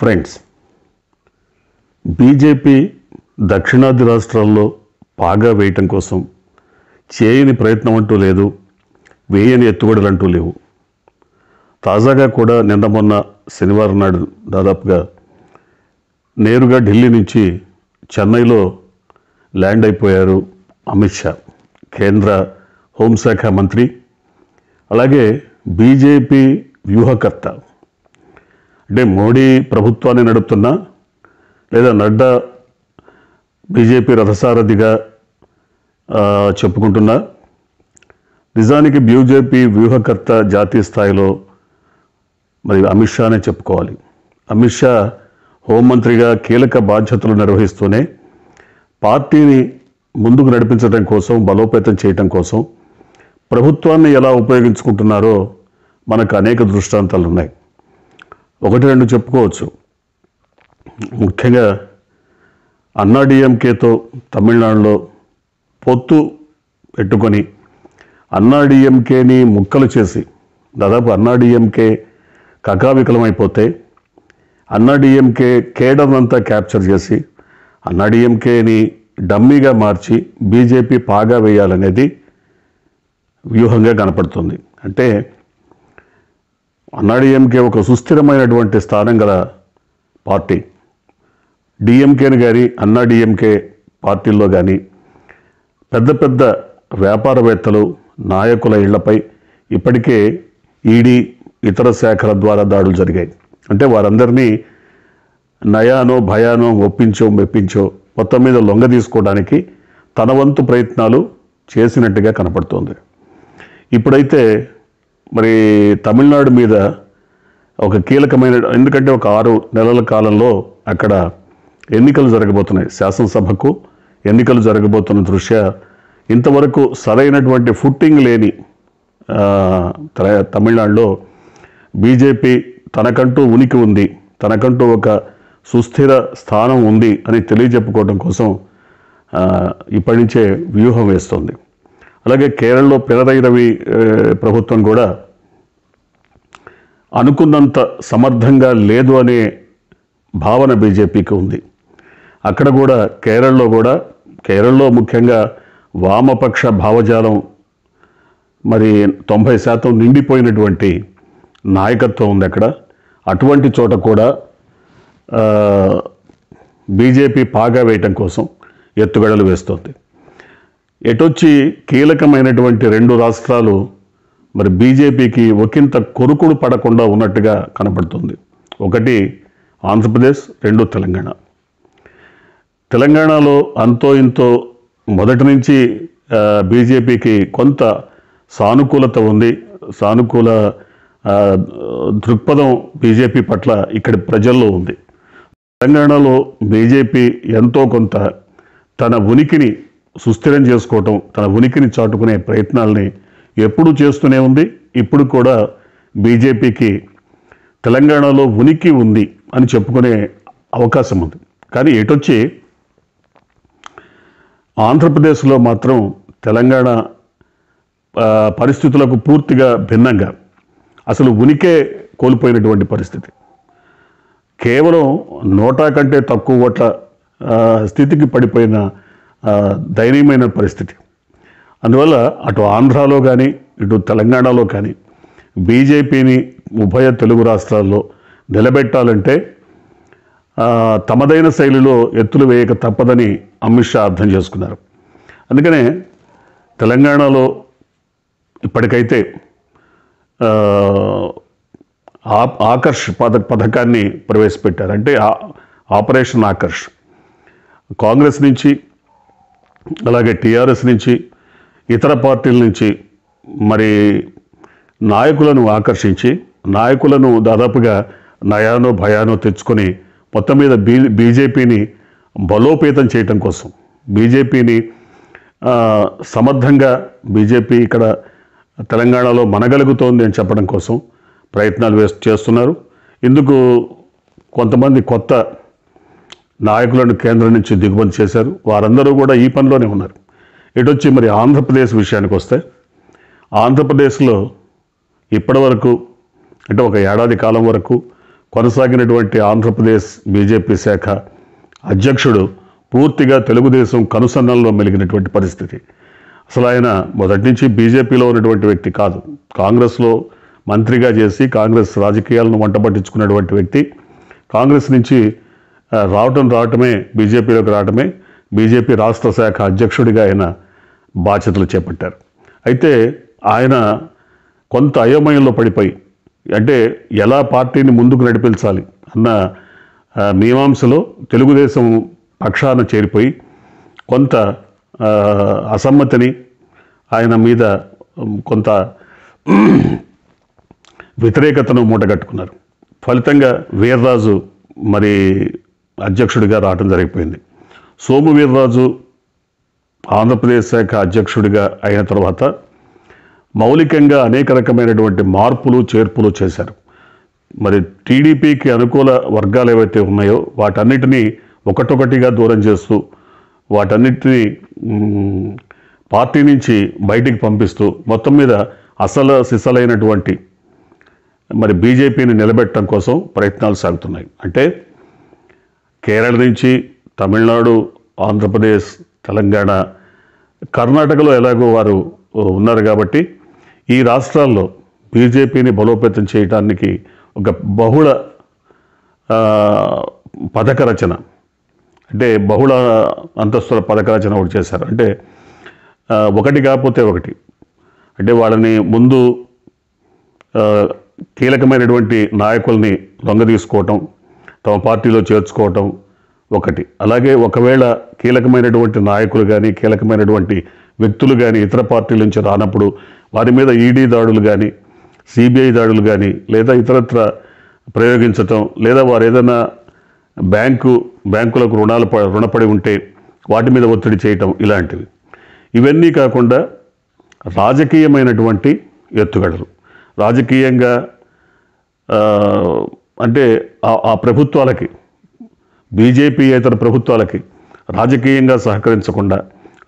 friends BJP దక్షిణాది రాష్ట్రాల్లో పాగా వేయటం కోసం చేయని ప్రయత్నం అంటూ లేదు వేయని ఎత్తుగడలు అంటూ లేవు తాజాగా కూడా నిన్న మొన్న శనివారం నాడు దాదాపుగా నేరుగా ఢిల్లీ నుంచి చెన్నైలో ల్యాండ్ అయిపోయారు అమిత్ షా కేంద్ర హోంశాఖ మంత్రి అలాగే బీజేపీ వ్యూహకర్త అంటే మోడీ ప్రభుత్వాన్ని నడుపుతున్నా లేదా నడ్డా బీజేపీ రథసారథిగా చెప్పుకుంటున్నా నిజానికి బీజేపీ వ్యూహకర్త జాతీయ స్థాయిలో మరి అమిత్ షానే చెప్పుకోవాలి అమిత్ షా హోంమంత్రిగా కీలక బాధ్యతలు నిర్వహిస్తూనే పార్టీని ముందుకు నడిపించడం కోసం బలోపేతం చేయటం కోసం ప్రభుత్వాన్ని ఎలా ఉపయోగించుకుంటున్నారో మనకు అనేక దృష్టాంతాలు ఉన్నాయి ఒకటి రెండు చెప్పుకోవచ్చు ముఖ్యంగా అన్నాడీఎంకేతో తమిళనాడులో పొత్తు పెట్టుకొని అన్నాడీఎంకేని ముక్కలు చేసి దాదాపు అన్నాడీఎంకే కకావికలమైపోతే అన్నాడీఎంకే కేడర్ అంతా క్యాప్చర్ చేసి అన్నాడీఎంకేని డమ్మీగా మార్చి బీజేపీ పాగా వేయాలనేది వ్యూహంగా కనపడుతుంది అంటే అన్నాడీఎంకే ఒక సుస్థిరమైనటువంటి స్థానం గల పార్టీ డిఎంకేని కానీ అన్నాడీఎంకే పార్టీల్లో కానీ పెద్ద పెద్ద వ్యాపారవేత్తలు నాయకుల ఇళ్లపై ఇప్పటికే ఈడీ ఇతర శాఖల ద్వారా దాడులు జరిగాయి అంటే వారందరినీ నయానో భయానో ఒప్పించో మెప్పించో మొత్తం మీద లొంగ తీసుకోవడానికి తన వంతు ప్రయత్నాలు చేసినట్టుగా కనపడుతోంది ఇప్పుడైతే మరి తమిళనాడు మీద ఒక కీలకమైన ఎందుకంటే ఒక ఆరు నెలల కాలంలో అక్కడ ఎన్నికలు జరగబోతున్నాయి శాసనసభకు ఎన్నికలు జరగబోతున్న దృష్ట్యా ఇంతవరకు సరైనటువంటి ఫుట్టింగ్ లేని తమిళనాడులో బీజేపీ తనకంటూ ఉనికి ఉంది తనకంటూ ఒక సుస్థిర స్థానం ఉంది అని తెలియజెప్పుకోవడం కోసం ఇప్పటి నుంచే వ్యూహం వేస్తుంది అలాగే కేరళలో పినరై రవి ప్రభుత్వం కూడా అనుకున్నంత సమర్థంగా లేదు అనే భావన బీజేపీకి ఉంది అక్కడ కూడా కేరళలో కూడా కేరళలో ముఖ్యంగా వామపక్ష భావజాలం మరి తొంభై శాతం నిండిపోయినటువంటి నాయకత్వం ఉంది అక్కడ అటువంటి చోట కూడా బీజేపీ పాగా వేయటం కోసం ఎత్తుగడలు వేస్తోంది ఎటొచ్చి కీలకమైనటువంటి రెండు రాష్ట్రాలు మరి బీజేపీకి ఒకంత కొరుకుడు పడకుండా ఉన్నట్టుగా కనపడుతుంది ఒకటి ఆంధ్రప్రదేశ్ రెండు తెలంగాణ తెలంగాణలో అంతో ఇంతో మొదటి నుంచి బీజేపీకి కొంత సానుకూలత ఉంది సానుకూల దృక్పథం బీజేపీ పట్ల ఇక్కడి ప్రజల్లో ఉంది తెలంగాణలో బీజేపీ ఎంతో కొంత తన ఉనికిని సుస్థిరం చేసుకోవటం తన ఉనికిని చాటుకునే ప్రయత్నాల్ని ఎప్పుడూ చేస్తూనే ఉంది ఇప్పుడు కూడా బీజేపీకి తెలంగాణలో ఉనికి ఉంది అని చెప్పుకునే అవకాశం ఉంది కానీ ఎటొచ్చి ఆంధ్రప్రదేశ్లో మాత్రం తెలంగాణ పరిస్థితులకు పూర్తిగా భిన్నంగా అసలు ఉనికే కోల్పోయినటువంటి పరిస్థితి కేవలం నోటా కంటే తక్కువ ఓట్ల స్థితికి పడిపోయిన దయనీయమైన పరిస్థితి అందువల్ల అటు ఆంధ్రాలో కానీ ఇటు తెలంగాణలో కానీ బీజేపీని ఉభయ తెలుగు రాష్ట్రాల్లో నిలబెట్టాలంటే తమదైన శైలిలో ఎత్తులు వేయక తప్పదని అమిత్ షా అర్థం చేసుకున్నారు అందుకనే తెలంగాణలో ఇప్పటికైతే ఆకర్ష్ పథ పథకాన్ని ప్రవేశపెట్టారు అంటే ఆపరేషన్ ఆకర్ష్ కాంగ్రెస్ నుంచి అలాగే టీఆర్ఎస్ నుంచి ఇతర పార్టీల నుంచి మరి నాయకులను ఆకర్షించి నాయకులను దాదాపుగా నయానో భయానో తెచ్చుకొని మొత్తం మీద బీ బీజేపీని బలోపేతం చేయటం కోసం బీజేపీని సమర్థంగా బీజేపీ ఇక్కడ తెలంగాణలో మనగలుగుతోంది అని చెప్పడం కోసం ప్రయత్నాలు వేస్ చేస్తున్నారు ఇందుకు కొంతమంది కొత్త నాయకులను కేంద్రం నుంచి దిగుమతి చేశారు వారందరూ కూడా ఈ పనిలోనే ఉన్నారు ఇటు వచ్చి మరి ఆంధ్రప్రదేశ్ విషయానికి వస్తే ఆంధ్రప్రదేశ్లో ఇప్పటివరకు అంటే ఒక ఏడాది కాలం వరకు కొనసాగినటువంటి ఆంధ్రప్రదేశ్ బీజేపీ శాఖ అధ్యక్షుడు పూర్తిగా తెలుగుదేశం కనుసన్నల్లో మెలిగినటువంటి పరిస్థితి అసలు ఆయన మొదటి నుంచి బీజేపీలో ఉన్నటువంటి వ్యక్తి కాదు కాంగ్రెస్లో మంత్రిగా చేసి కాంగ్రెస్ రాజకీయాలను పట్టించుకున్నటువంటి వ్యక్తి కాంగ్రెస్ నుంచి రావటం రావటమే బీజేపీలోకి రావటమే బీజేపీ రాష్ట్ర శాఖ అధ్యక్షుడిగా ఆయన బాధ్యతలు చేపట్టారు అయితే ఆయన కొంత అయోమయంలో పడిపోయి అంటే ఎలా పార్టీని ముందుకు నడిపించాలి అన్న మీమాంసలో తెలుగుదేశం పక్షాన చేరిపోయి కొంత అసమ్మతిని ఆయన మీద కొంత వ్యతిరేకతను మూటగట్టుకున్నారు ఫలితంగా వీర్రాజు మరి అధ్యక్షుడిగా రావటం జరిగిపోయింది సోము వీర్రాజు ఆంధ్రప్రదేశ్ శాఖ అధ్యక్షుడిగా అయిన తర్వాత మౌలికంగా అనేక రకమైనటువంటి మార్పులు చేర్పులు చేశారు మరి టీడీపీకి అనుకూల వర్గాలు ఏవైతే ఉన్నాయో వాటన్నిటినీ ఒకటొకటిగా దూరం చేస్తూ వాటన్నిటినీ పార్టీ నుంచి బయటికి పంపిస్తూ మొత్తం మీద అసలు సిసలైనటువంటి మరి బీజేపీని నిలబెట్టడం కోసం ప్రయత్నాలు సాగుతున్నాయి అంటే కేరళ నుంచి తమిళనాడు ఆంధ్రప్రదేశ్ తెలంగాణ కర్ణాటకలో ఎలాగో వారు ఉన్నారు కాబట్టి ఈ రాష్ట్రాల్లో బీజేపీని బలోపేతం చేయడానికి ఒక బహుళ పథక రచన అంటే బహుళ అంతస్తుల పథక రచన ఒకటి చేశారు అంటే ఒకటి కాకపోతే ఒకటి అంటే వాళ్ళని ముందు కీలకమైనటువంటి నాయకుల్ని లొంగ తీసుకోవటం తమ పార్టీలో చేర్చుకోవటం ఒకటి అలాగే ఒకవేళ కీలకమైనటువంటి నాయకులు కానీ కీలకమైనటువంటి వ్యక్తులు కానీ ఇతర పార్టీల నుంచి రానప్పుడు వారి మీద ఈడీ దాడులు కానీ సిబిఐ దాడులు కానీ లేదా ఇతరత్ర ప్రయోగించటం లేదా వారు ఏదైనా బ్యాంకు బ్యాంకులకు రుణాలు రుణపడి ఉంటే వాటి మీద ఒత్తిడి చేయటం ఇలాంటివి ఇవన్నీ కాకుండా రాజకీయమైనటువంటి ఎత్తుగడలు రాజకీయంగా అంటే ఆ ప్రభుత్వాలకి బీజేపీయేతర ప్రభుత్వాలకి రాజకీయంగా సహకరించకుండా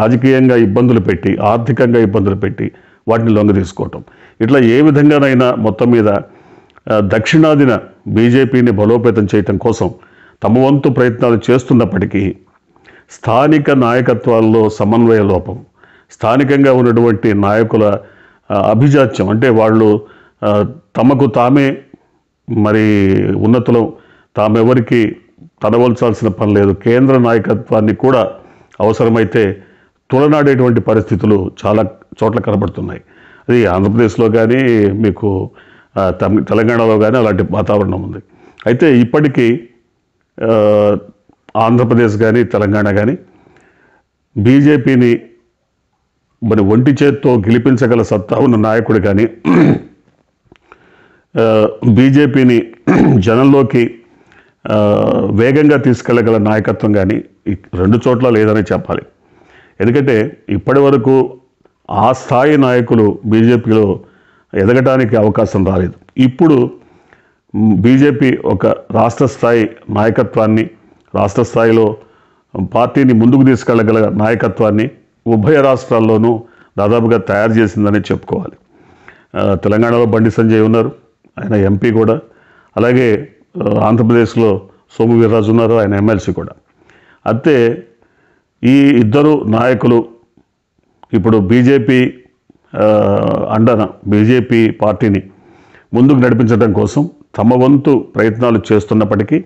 రాజకీయంగా ఇబ్బందులు పెట్టి ఆర్థికంగా ఇబ్బందులు పెట్టి వాటిని లొంగ తీసుకోవటం ఇట్లా ఏ విధంగానైనా మొత్తం మీద దక్షిణాదిన బీజేపీని బలోపేతం చేయటం కోసం తమ వంతు ప్రయత్నాలు చేస్తున్నప్పటికీ స్థానిక నాయకత్వాల్లో సమన్వయ లోపం స్థానికంగా ఉన్నటువంటి నాయకుల అభిజాత్యం అంటే వాళ్ళు తమకు తామే మరి ఉన్నతులు తామెవరికి తడవలసాల్సిన పని లేదు కేంద్ర నాయకత్వాన్ని కూడా అవసరమైతే తులనాడేటువంటి పరిస్థితులు చాలా చోట్ల కనబడుతున్నాయి అది ఆంధ్రప్రదేశ్లో కానీ మీకు తెలంగాణలో కానీ అలాంటి వాతావరణం ఉంది అయితే ఇప్పటికీ ఆంధ్రప్రదేశ్ కానీ తెలంగాణ కానీ బీజేపీని మరి ఒంటి చేత్తో గెలిపించగల సత్తా ఉన్న నాయకుడు కానీ బీజేపీని జనంలోకి వేగంగా తీసుకెళ్ళగల నాయకత్వం కానీ రెండు చోట్ల లేదని చెప్పాలి ఎందుకంటే ఇప్పటి వరకు ఆ స్థాయి నాయకులు బీజేపీలో ఎదగటానికి అవకాశం రాలేదు ఇప్పుడు బీజేపీ ఒక రాష్ట్ర స్థాయి నాయకత్వాన్ని రాష్ట్ర స్థాయిలో పార్టీని ముందుకు తీసుకెళ్ళగల నాయకత్వాన్ని ఉభయ రాష్ట్రాల్లోనూ దాదాపుగా తయారు చేసిందని చెప్పుకోవాలి తెలంగాణలో బండి సంజయ్ ఉన్నారు ఆయన ఎంపీ కూడా అలాగే ఆంధ్రప్రదేశ్లో సోము వీర్రాజు ఉన్నారు ఆయన ఎమ్మెల్సీ కూడా అయితే ఈ ఇద్దరు నాయకులు ఇప్పుడు బీజేపీ అండన బీజేపీ పార్టీని ముందుకు నడిపించడం కోసం తమ వంతు ప్రయత్నాలు చేస్తున్నప్పటికీ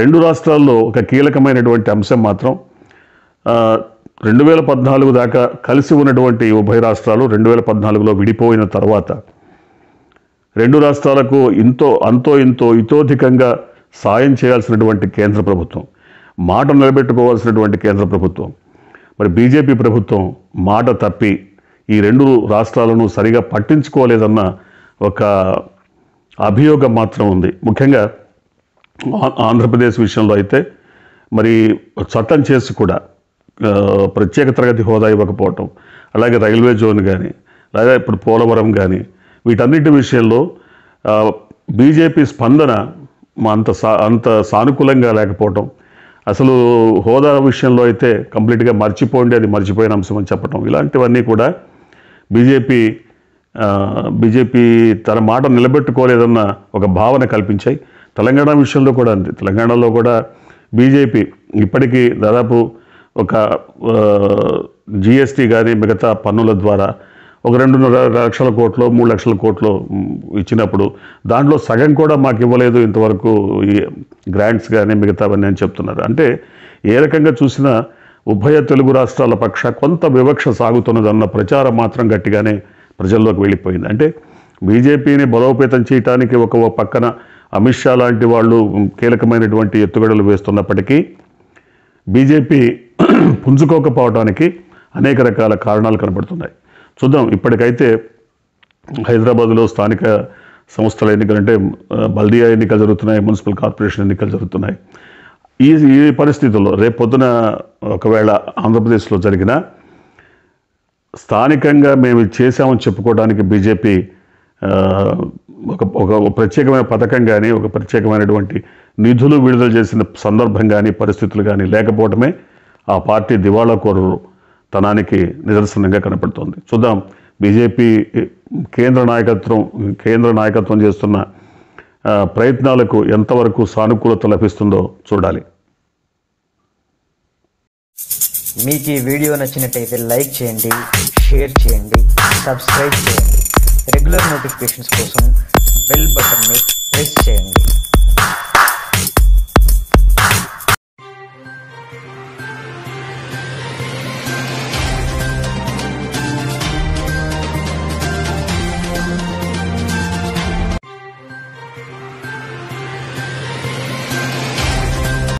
రెండు రాష్ట్రాల్లో ఒక కీలకమైనటువంటి అంశం మాత్రం రెండు వేల పద్నాలుగు దాకా కలిసి ఉన్నటువంటి ఉభయ రాష్ట్రాలు రెండు వేల పద్నాలుగులో విడిపోయిన తర్వాత రెండు రాష్ట్రాలకు ఇంతో అంతో ఇంతో ఇతోధికంగా సాయం చేయాల్సినటువంటి కేంద్ర ప్రభుత్వం మాట నిలబెట్టుకోవాల్సినటువంటి కేంద్ర ప్రభుత్వం మరి బీజేపీ ప్రభుత్వం మాట తప్పి ఈ రెండు రాష్ట్రాలను సరిగా పట్టించుకోలేదన్న ఒక అభియోగం మాత్రం ఉంది ముఖ్యంగా ఆంధ్రప్రదేశ్ విషయంలో అయితే మరి చట్టం చేసి కూడా ప్రత్యేక తరగతి హోదా ఇవ్వకపోవటం అలాగే రైల్వే జోన్ కానీ లేదా ఇప్పుడు పోలవరం కానీ వీటన్నిటి విషయంలో బీజేపీ స్పందన అంత సా అంత సానుకూలంగా లేకపోవటం అసలు హోదా విషయంలో అయితే కంప్లీట్గా మర్చిపోండి అది మర్చిపోయిన అంశం అని చెప్పటం ఇలాంటివన్నీ కూడా బీజేపీ బీజేపీ తన మాట నిలబెట్టుకోలేదన్న ఒక భావన కల్పించాయి తెలంగాణ విషయంలో కూడా అంతే తెలంగాణలో కూడా బీజేపీ ఇప్పటికీ దాదాపు ఒక జిఎస్టీ కానీ మిగతా పన్నుల ద్వారా ఒక రెండు లక్షల కోట్లు మూడు లక్షల కోట్లు ఇచ్చినప్పుడు దాంట్లో సగం కూడా మాకు ఇవ్వలేదు ఇంతవరకు ఈ గ్రాంట్స్ కానీ మిగతావన్నీ అని చెప్తున్నారు అంటే ఏ రకంగా చూసినా ఉభయ తెలుగు రాష్ట్రాల పక్ష కొంత వివక్ష సాగుతున్నదన్న ప్రచారం మాత్రం గట్టిగానే ప్రజల్లోకి వెళ్ళిపోయింది అంటే బీజేపీని బలోపేతం చేయటానికి ఒక పక్కన అమిత్ షా లాంటి వాళ్ళు కీలకమైనటువంటి ఎత్తుగడలు వేస్తున్నప్పటికీ బీజేపీ పుంజుకోకపోవడానికి అనేక రకాల కారణాలు కనబడుతున్నాయి చూద్దాం ఇప్పటికైతే హైదరాబాద్లో స్థానిక సంస్థల ఎన్నికలు అంటే బల్దియా ఎన్నికలు జరుగుతున్నాయి మున్సిపల్ కార్పొరేషన్ ఎన్నికలు జరుగుతున్నాయి ఈ ఈ పరిస్థితుల్లో రేపు పొద్దున ఒకవేళ ఆంధ్రప్రదేశ్లో జరిగిన స్థానికంగా మేము చేశామని చెప్పుకోవడానికి బీజేపీ ఒక ఒక ప్రత్యేకమైన పథకం కానీ ఒక ప్రత్యేకమైనటువంటి నిధులు విడుదల చేసిన సందర్భం కానీ పరిస్థితులు కానీ లేకపోవడమే ఆ పార్టీ దివాళా కోరరు తనానికి నిదర్శనంగా కనపడుతోంది చూద్దాం బీజేపీ కేంద్ర నాయకత్వం కేంద్ర నాయకత్వం చేస్తున్న ప్రయత్నాలకు ఎంతవరకు సానుకూలత లభిస్తుందో చూడాలి మీకు ఈ వీడియో నచ్చినట్టయితే లైక్ చేయండి షేర్ చేయండి సబ్స్క్రైబ్ చేయండి రెగ్యులర్ నోటిఫికేషన్స్ కోసం బెల్ బటన్ని ప్రెస్ చేయండి